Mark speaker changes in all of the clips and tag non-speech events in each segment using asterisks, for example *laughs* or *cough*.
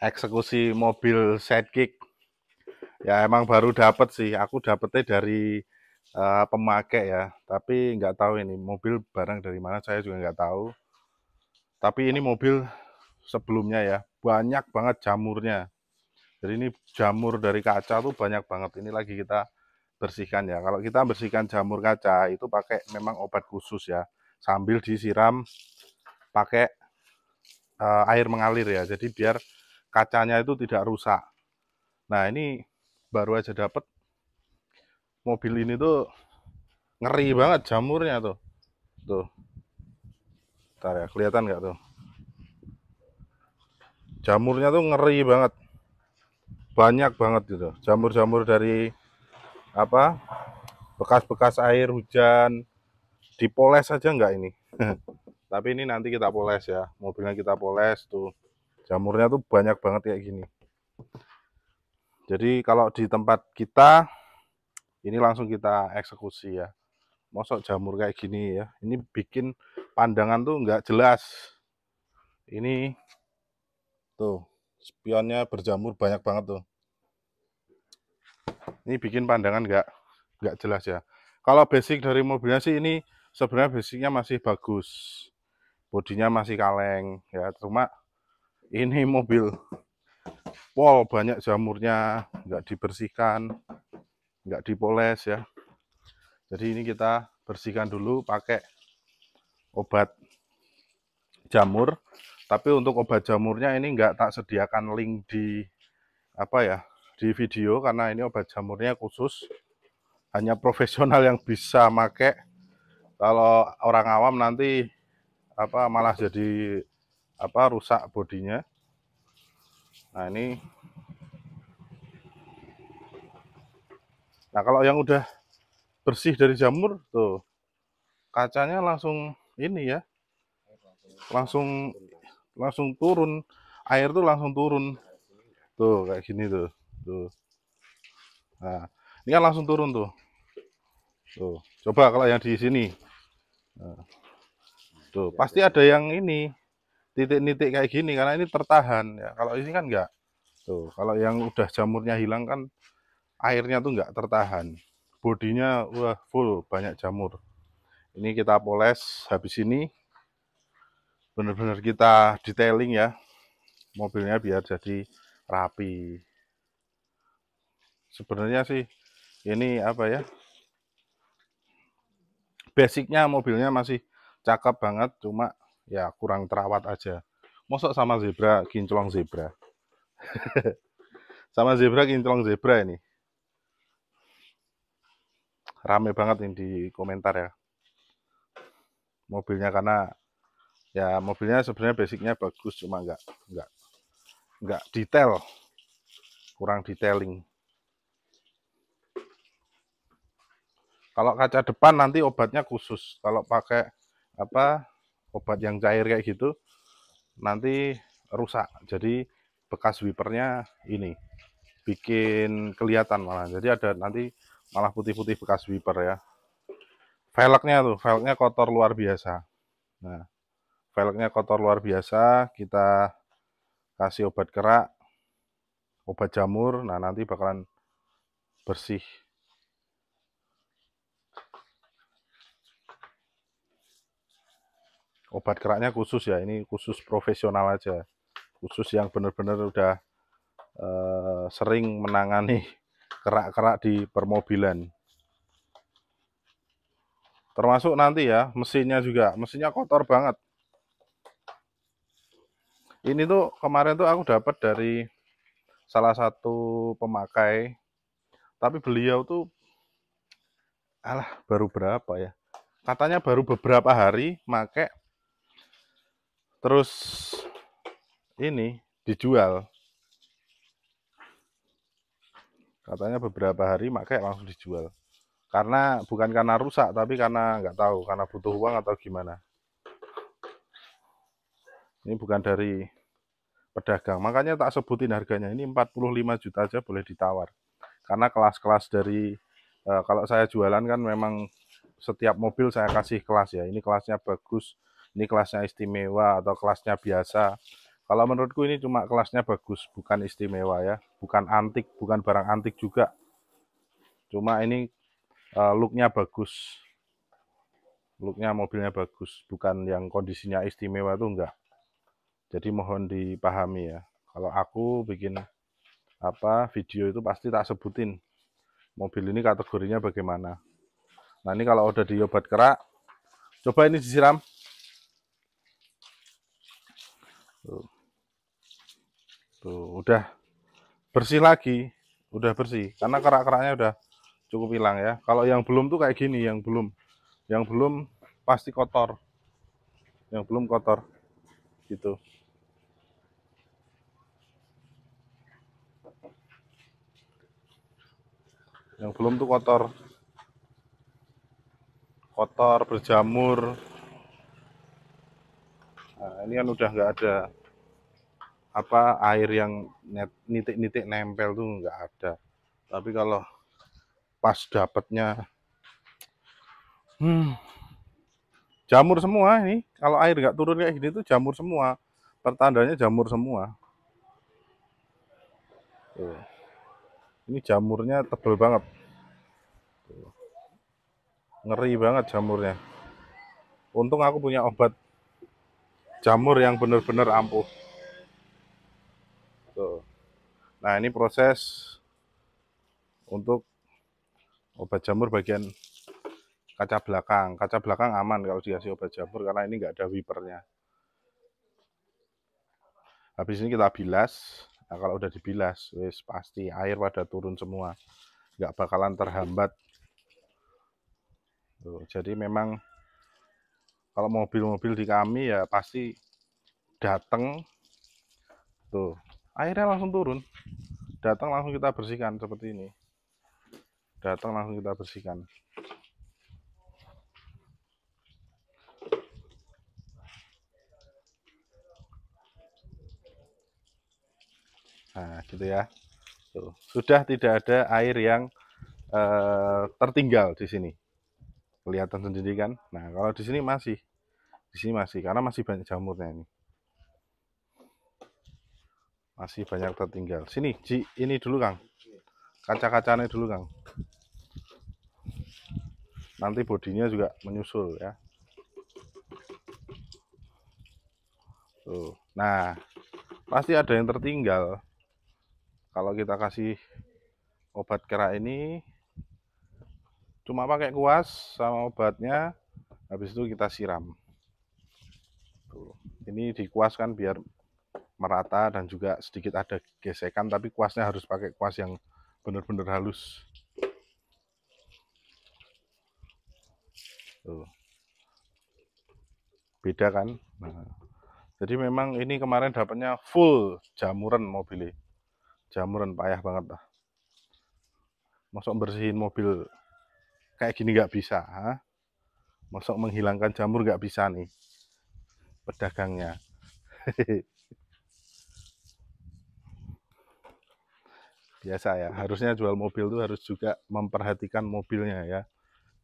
Speaker 1: eksekusi mobil sidekick ya emang baru dapet sih aku dapetnya dari uh, pemakai ya tapi nggak tahu ini mobil barang dari mana saya juga nggak tahu tapi ini mobil sebelumnya ya banyak banget jamurnya jadi ini jamur dari kaca tuh banyak banget ini lagi kita bersihkan ya kalau kita bersihkan jamur kaca itu pakai memang obat khusus ya sambil disiram pakai uh, air mengalir ya jadi biar kacanya itu tidak rusak. Nah ini baru aja dapet mobil ini tuh ngeri banget jamurnya tuh. Tuh. Bentar ya, kelihatan nggak tuh? Jamurnya tuh ngeri banget. Banyak banget gitu. Jamur-jamur dari apa? Bekas-bekas air hujan dipoles aja nggak ini? *laughs* Tapi ini nanti kita poles ya. Mobilnya kita poles tuh jamurnya tuh banyak banget kayak gini jadi kalau di tempat kita ini langsung kita eksekusi ya mosok jamur kayak gini ya ini bikin pandangan tuh nggak jelas ini tuh spionnya berjamur banyak banget tuh ini bikin pandangan nggak nggak jelas ya kalau basic dari mobilnya sih ini sebenarnya basicnya masih bagus bodinya masih kaleng ya cuma ini mobil pol banyak jamurnya nggak dibersihkan nggak dipoles ya jadi ini kita bersihkan dulu pakai obat jamur tapi untuk obat jamurnya ini nggak tak sediakan link di apa ya di video karena ini obat jamurnya khusus hanya profesional yang bisa make kalau orang awam nanti apa malah jadi apa rusak bodinya nah ini nah kalau yang udah bersih dari jamur tuh kacanya langsung ini ya langsung langsung turun air tuh langsung turun tuh kayak gini tuh tuh nah ini kan langsung turun tuh tuh coba kalau yang di sini nah, tuh pasti ada yang ini titik-titik kayak gini karena ini tertahan ya. Kalau ini kan enggak. Tuh, kalau yang udah jamurnya hilang kan airnya tuh enggak tertahan. Bodinya wah full banyak jamur. Ini kita poles habis ini benar-benar kita detailing ya mobilnya biar jadi rapi. Sebenarnya sih ini apa ya? Basicnya mobilnya masih cakep banget, cuma ya kurang terawat aja mosok sama zebra kinclong zebra *laughs* sama zebra kinclong zebra ini rame banget ini di komentar ya mobilnya karena ya mobilnya sebenarnya basicnya bagus cuma nggak nggak nggak detail kurang detailing kalau kaca depan nanti obatnya khusus kalau pakai apa obat yang cair kayak gitu nanti rusak jadi bekas wipernya ini bikin kelihatan malah jadi ada nanti malah putih-putih bekas wiper ya velgnya tuh velgnya kotor luar biasa nah velgnya kotor luar biasa kita kasih obat kerak obat jamur nah nanti bakalan bersih obat keraknya khusus ya ini khusus profesional aja khusus yang benar-benar udah eh, sering menangani kerak-kerak di permobilan termasuk nanti ya mesinnya juga mesinnya kotor banget ini tuh kemarin tuh aku dapat dari salah satu pemakai tapi beliau tuh alah baru berapa ya katanya baru beberapa hari make terus ini dijual katanya beberapa hari makanya langsung dijual karena bukan karena rusak tapi karena nggak tahu karena butuh uang atau gimana ini bukan dari pedagang makanya tak sebutin harganya ini 45 juta aja boleh ditawar karena kelas-kelas dari eh, kalau saya jualan kan memang setiap mobil saya kasih kelas ya ini kelasnya bagus ini kelasnya istimewa atau kelasnya biasa. Kalau menurutku ini cuma kelasnya bagus, bukan istimewa ya, bukan antik, bukan barang antik juga. Cuma ini uh, looknya bagus, looknya mobilnya bagus, bukan yang kondisinya istimewa tuh enggak. Jadi mohon dipahami ya. Kalau aku bikin apa video itu pasti tak sebutin mobil ini kategorinya bagaimana. Nah ini kalau udah diobat kerak, coba ini disiram. tuh gitu. tuh udah bersih lagi udah bersih karena kerak-keraknya udah cukup hilang ya kalau yang belum tuh kayak gini yang belum yang belum pasti kotor yang belum kotor gitu yang belum tuh kotor kotor berjamur nah, ini kan udah nggak ada apa air yang nitik-nitik nempel tuh nggak ada tapi kalau pas dapatnya hmm, jamur semua ini kalau air nggak turun kayak gini tuh jamur semua pertandanya jamur semua tuh. ini jamurnya tebel banget tuh. ngeri banget jamurnya untung aku punya obat jamur yang bener-bener ampuh Nah, ini proses untuk obat jamur bagian kaca belakang. Kaca belakang aman kalau dikasih obat jamur karena ini nggak ada wipernya. Habis ini kita bilas. Nah, kalau udah dibilas, wis pasti air pada turun semua. Nggak bakalan terhambat. Tuh, jadi memang kalau mobil-mobil di kami ya pasti datang tuh airnya langsung turun datang langsung kita bersihkan seperti ini datang langsung kita bersihkan nah gitu ya Tuh. sudah tidak ada air yang eh, tertinggal di sini kelihatan sendiri kan nah kalau di sini masih di sini masih karena masih banyak jamurnya ini masih banyak tertinggal sini Ji ini dulu Kang kaca-kacanya dulu Kang nanti bodinya juga menyusul ya tuh nah pasti ada yang tertinggal kalau kita kasih obat kera ini cuma pakai kuas sama obatnya habis itu kita siram tuh ini dikuaskan biar merata dan juga sedikit ada gesekan tapi kuasnya harus pakai kuas yang benar-benar halus tuh beda kan nah, jadi memang ini kemarin dapatnya full jamuran mobil jamuran payah banget lah masuk bersihin mobil kayak gini nggak bisa ha? masuk menghilangkan jamur nggak bisa nih pedagangnya *laughs* biasa ya harusnya jual mobil itu harus juga memperhatikan mobilnya ya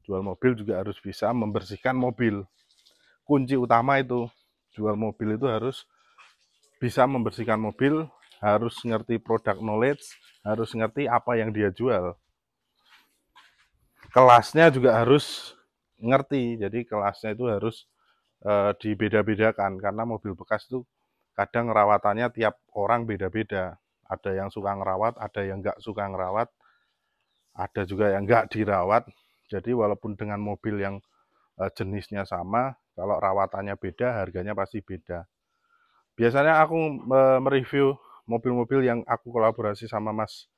Speaker 1: jual mobil juga harus bisa membersihkan mobil kunci utama itu jual mobil itu harus bisa membersihkan mobil harus ngerti produk knowledge harus ngerti apa yang dia jual kelasnya juga harus ngerti jadi kelasnya itu harus e, dibeda-bedakan karena mobil bekas itu kadang rawatannya tiap orang beda-beda ada yang suka ngerawat ada yang nggak suka ngerawat ada juga yang nggak dirawat jadi walaupun dengan mobil yang eh, jenisnya sama kalau rawatannya beda harganya pasti beda biasanya aku mereview mobil-mobil yang aku kolaborasi sama Mas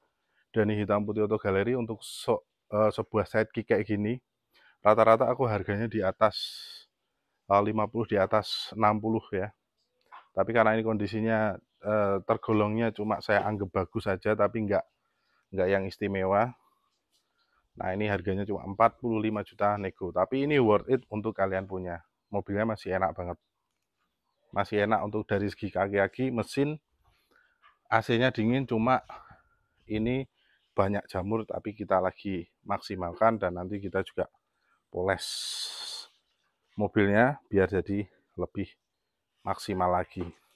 Speaker 1: Dani Hitam Putih Auto Gallery untuk so, eh, sebuah sidekick kayak gini rata-rata aku harganya di atas 50 eh, di atas 60 ya tapi karena ini kondisinya Eh, tergolongnya cuma saya anggap bagus saja tapi enggak enggak yang istimewa. Nah ini harganya cuma 45 juta nego, tapi ini worth it untuk kalian punya. Mobilnya masih enak banget. Masih enak untuk dari segi kaki-kaki, mesin, AC-nya dingin cuma ini banyak jamur tapi kita lagi maksimalkan dan nanti kita juga poles mobilnya biar jadi lebih maksimal lagi.